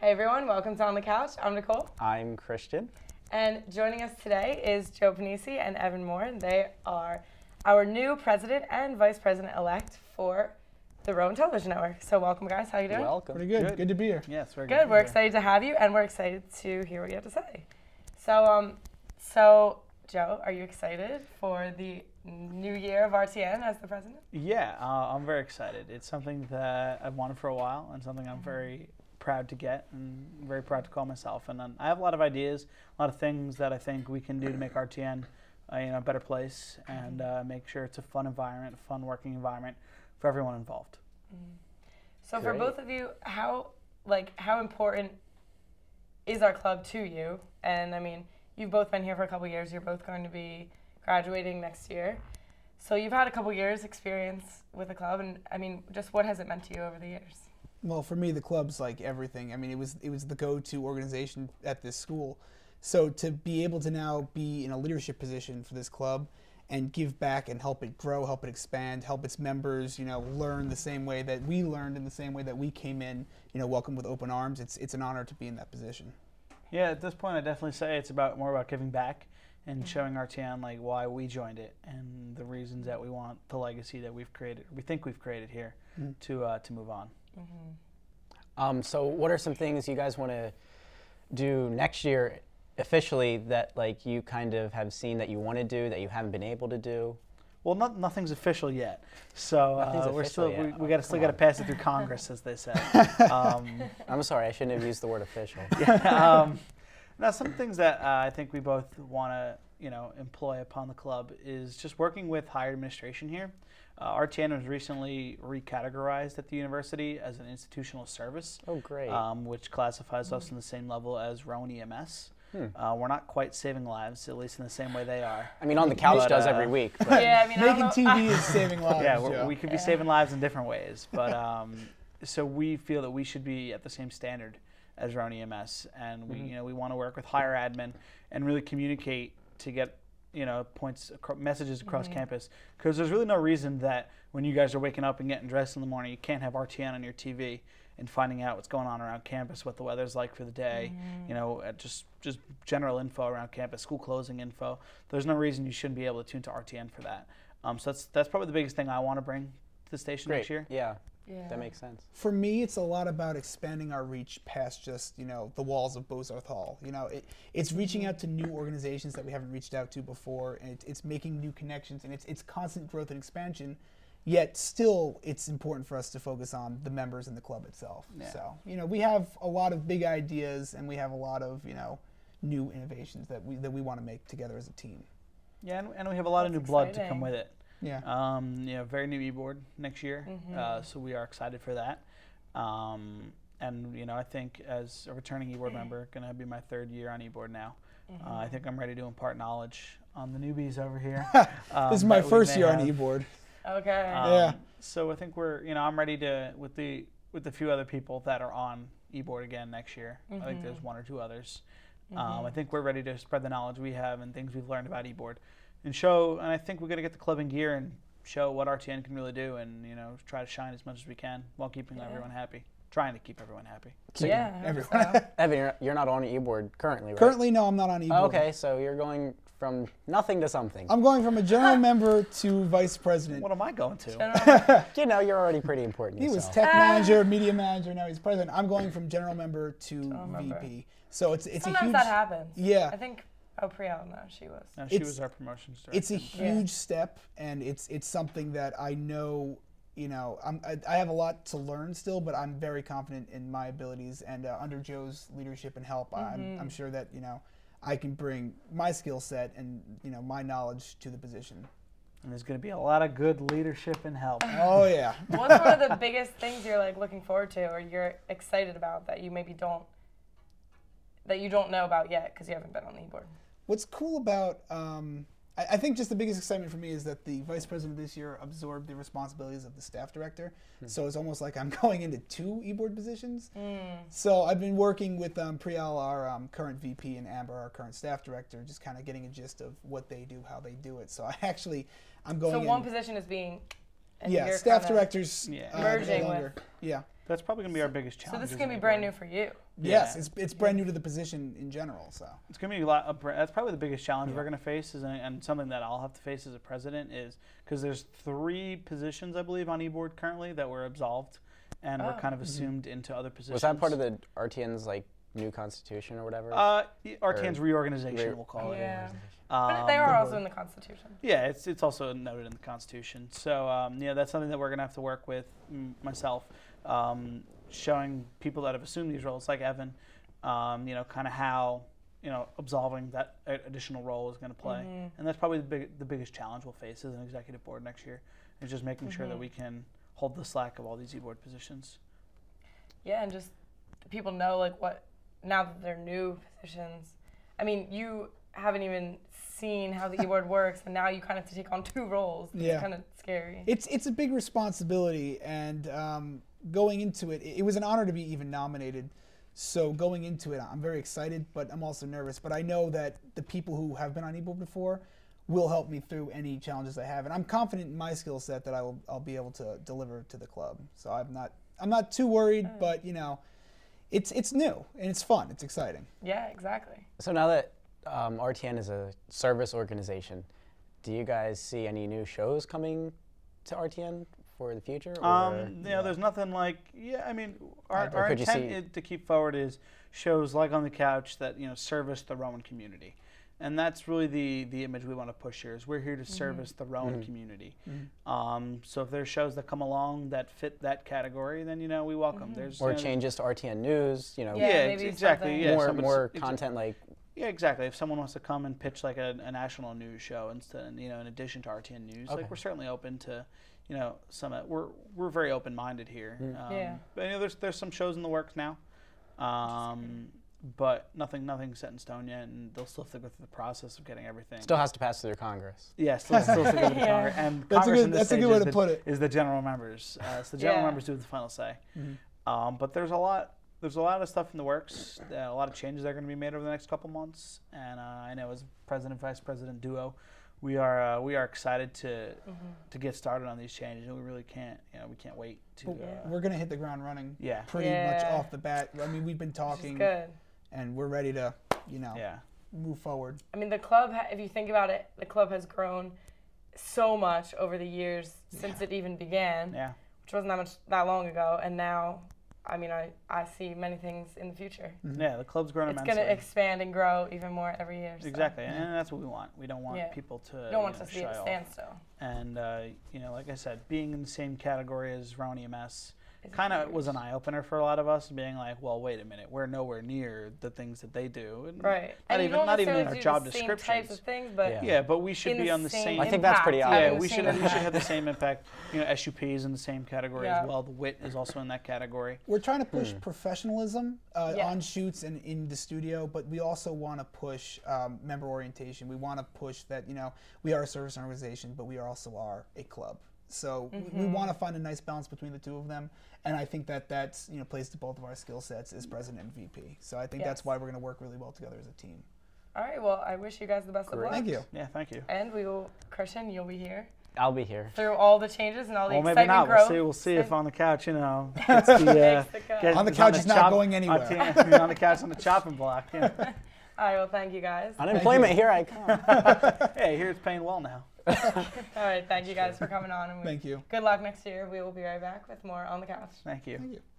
Hey everyone, welcome to On the Couch. I'm Nicole. I'm Christian. And joining us today is Joe Panisi and Evan Moore. and They are our new president and vice president elect for the Rowan Television Network. So welcome, guys. How you doing? Welcome. Pretty good. Good, good to be here. Yes, we're good. good. We're excited to have you, and we're excited to hear what you have to say. So, um, so Joe, are you excited for the new year of RTN as the president? Yeah, uh, I'm very excited. It's something that I've wanted for a while, and something I'm mm-hmm. very proud to get and very proud to call myself. And I have a lot of ideas, a lot of things that I think we can do to make RTN uh, you know, a better place and uh, make sure it's a fun environment, a fun working environment for everyone involved. Mm So Great. for both of you, how like how important is our club to you? And I mean, you've both been here for a couple years. You're both going to be graduating next year. So you've had a couple years experience with the club, and I mean, just what has it meant to you over the years? well for me the club's like everything i mean it was it was the go-to organization at this school so to be able to now be in a leadership position for this club and give back and help it grow help it expand help its members you know learn the same way that we learned in the same way that we came in you know welcome with open arms it's it's an honor to be in that position yeah at this point i definitely say it's about more about giving back and showing RTN like why we joined it and the reasons that we want the legacy that we've created, we think we've created here, mm-hmm. to uh, to move on. Mm -hmm. um, so, what are some things you guys want to do next year officially that like you kind of have seen that you want to do that you haven't been able to do? Well, not, nothing's official yet, so uh, we're still yet. we, we oh, got still got to pass it through Congress, as they say. Um, I'm sorry, I shouldn't have used the word official. yeah, um, now some things that uh, I think we both want to you know employ upon the club is just working with higher administration here. Uh, our team was recently recategorized at the university as an institutional service. Oh, great! Um, which classifies us on hmm. the same level as Rowan EMS. Hmm. Uh, we're not quite saving lives, at least in the same way they are. I mean, on the couch but, does uh, every week. yeah, I mean, making I TV is saving lives. Yeah, yeah. we could be yeah. saving lives in different ways, but um, so we feel that we should be at the same standard as Rowan EMS, and we, mm-hmm. you know, we want to work with higher admin and really communicate to get you know points messages across mm-hmm. campus because there's really no reason that when you guys are waking up and getting dressed in the morning you can't have RTN on your TV and finding out what's going on around campus what the weather's like for the day mm. you know uh, just just general info around campus school closing info there's no reason you shouldn't be able to tune to RTN for that um, so that's that's probably the biggest thing I want to bring to the station Great. next year yeah yeah. That makes sense. For me, it's a lot about expanding our reach past just, you know, the walls of Bozarth Hall. You know, it, it's reaching out to new organizations that we haven't reached out to before, and it, it's making new connections, and it's, it's constant growth and expansion. Yet still, it's important for us to focus on the members and the club itself. Yeah. So, you know, we have a lot of big ideas, and we have a lot of, you know, new innovations that we, that we want to make together as a team. Yeah, and, and we have a lot That's of new exciting. blood to come with it. Yeah. Um, very new e-board next year, mm-hmm. uh, so we are excited for that. Um, and you know, I think as a returning e-board mm-hmm. member, gonna be my third year on e-board now. Mm-hmm. Uh, I mm-hmm. think I'm ready to impart knowledge on the newbies over here. um, this is my first year have. on e-board. Okay. Um, yeah. So I think we're, you know, I'm ready to with the with the few other people that are on e-board again next year. Mm-hmm. I think mm-hmm. there's one or two others. Um, I think we're ready to spread the knowledge we have and things we've learned about e-board and show. And I think we're going to get the club in gear and show what RTN can really do, and you know, try to shine as much as we can while keeping yeah. everyone happy. Trying to keep everyone happy. So yeah, everyone. Evan, you're, you're not on e-board currently, right? Currently, no, I'm not on e-board. Oh, okay, so you're going from nothing to something. I'm going from a general member to vice president. What am I going to? you know, you're already pretty important. Yourself. He was tech ah. manager, media manager, now he's president. I'm going from general member to VP. So it's it's Sometimes a huge. Sometimes that happens. Yeah. I think Oh, Priel, no, she was. No, she it's, was our promotions director. It's a huge yeah. step, and it's it's something that I know. You know, I'm, I, I have a lot to learn still, but I'm very confident in my abilities. And uh, under Joe's leadership and help, mm-hmm. I'm, I'm mm-hmm. sure that you know I can bring my skill set and you know my knowledge to the position. And there's going to be a lot of good leadership and help. oh yeah. What's one of the biggest things you're like looking forward to, or you're excited about that you maybe don't that you don't know about yet because you haven't been on the board? What's cool about um, I, I, think just the biggest excitement for me is that the vice president this year absorbed the responsibilities of the staff director. Mm. So it's almost like I'm going into two e-board positions. Mm. So I've been working with um, Priyal, our um, current VP, and Amber, our current staff director, just kind of getting a gist of what they do, how they do it. So I actually I'm going. So one in, position is being yeah, staff directors uh, yeah. Uh, merging no with. Yeah. That's probably going to be our biggest challenge. So this is going to be brand new for you. Yes, yeah. it's, it's brand new to the position in general. So it's going to be a lot. Of, that's probably the biggest challenge yeah. we're going to face, is, and something that I'll have to face as a president is because there's three positions I believe on eBoard currently that were absolved, and oh. were kind of mm-hmm. assumed mm -hmm. into other positions. Was that part of the RTN's like new constitution or whatever? Uh, Arcane's or reorganization, re we'll call it. Yeah. Um, but they are also in the Constitution. Yeah, it's it's also noted in the Constitution. So um, yeah, that's something that we're gonna have to work with mm, myself, um, showing people that have assumed these roles, like Evan, um, you know, kind of how you know absolving that additional role is going to play, mm -hmm. and that's probably the big, the biggest challenge we'll face as an executive board next year, is just making mm -hmm. sure that mm-hmm. we can hold the slack of all these e board positions. Yeah, and just people know like what now that they're new positions, I mean, you haven't even seen how the e-board works, and now you kind of have to take on two roles. It's yeah. kind of scary. It's it's a big responsibility, and um, going into it, it was an honor to be even nominated. So going into it, I'm very excited, but I'm also nervous. But I know that the people who have been on e-board before will help me through any challenges I have, and I'm confident in my skill set that I will I'll be able to deliver to the club. So I'm not I'm not too worried, mm. but you know it's it's new and it's fun. It's exciting. Yeah, exactly. So now that um, RTN is a service organization, do you guys see any new shows coming to RTN for the future? Or, um, yeah. there's nothing like yeah. I mean, our, our intent to keep forward is shows like on the couch that you know service the Roman community and that's really the the image we want to push here is we're here to mm-hmm. service mm-hmm. the Rowan mm-hmm. community mm-hmm. Um, so if there's shows that come along that fit that category then you know we welcome mm-hmm. there's or know, changes to RTN news you know yeah, yeah exactly yeah, more, more content like yeah, exactly. If someone wants to come and pitch like a, a national news show instead, you know, in addition to RTN News, okay. like we're certainly open to, you know, some. Uh, we're we're very open minded here. Mm-hmm. Um, yeah. But you know, there's there's some shows in the works now. Um, but nothing, nothing set in stone yet, and they'll still have to go through the process of getting everything. Still has to pass through Congress. Yes, yeah, still, still has to go through yeah. Congress. And that's Congress a good, that's a good way to the, put it. Is the general members? Uh, so the general yeah. members do the final say. Mm-hmm. Um, but there's a lot, there's a lot of stuff in the works. Uh, a lot of changes that are going to be made over the next couple months. And uh, I know as president vice president duo, we are uh, we are excited to mm-hmm. to get started on these changes, and we really can't you know we can't wait to. uh, we're gonna hit the ground running. Yeah, pretty yeah. much off the bat. I mean, we've been talking and we're ready to, you know, yeah. move forward. I mean, the club, if you think about it, the club has grown so much over the years since yeah. it even began, yeah. which wasn't that much that long ago, and now. I mean, I, I see many things in the future. Mm-hmm. Yeah, the club's grown it's immensely. It's going to expand and grow even more every year. So. Exactly, and, and that's what we want. We don't want yeah. people to. don't want know, to see it stand still. And uh, you know, like I said, being in the same category as Ronnie MS, it kind of was an eye opener for a lot of us, being like, well, wait a minute, we're nowhere near the things that they do, and right? Not and even not even in our job descriptions. types of things, but yeah. yeah but we should be on the same. same I think that's pretty obvious. Yeah, we should we should have the same impact. You know, SUP is in the same category yeah. as well. The wit is also in that category. We're trying to hmm. push professionalism uh, yeah. on shoots and in the studio, but we also want to push um, member orientation. We want to push that you know we are a service organization, but we also are a club so mm-hmm. we, we mm-hmm. want to find a nice balance between the two of them, and I think that that's you know plays to both of our skill sets as president and VP. So I think yes. that's why we're going to work really well together as a team. All right. Well, I wish you guys the best Great. of luck. Thank you. Yeah, thank you. And we will, Christian, you'll be here. I'll be here through all the changes and all the well, maybe not. Growth. We'll see. We'll see if on the couch, you know, the, uh, the on the couch is not chop- going anywhere. on the couch on the chopping block. Yeah. All right, well, thank you guys. Unemployment, you. here I come. hey, here's paying well now. All right, thank you guys for coming on. thank you. Good luck next year. We will be right back with more on the couch. Thank you. Thank you.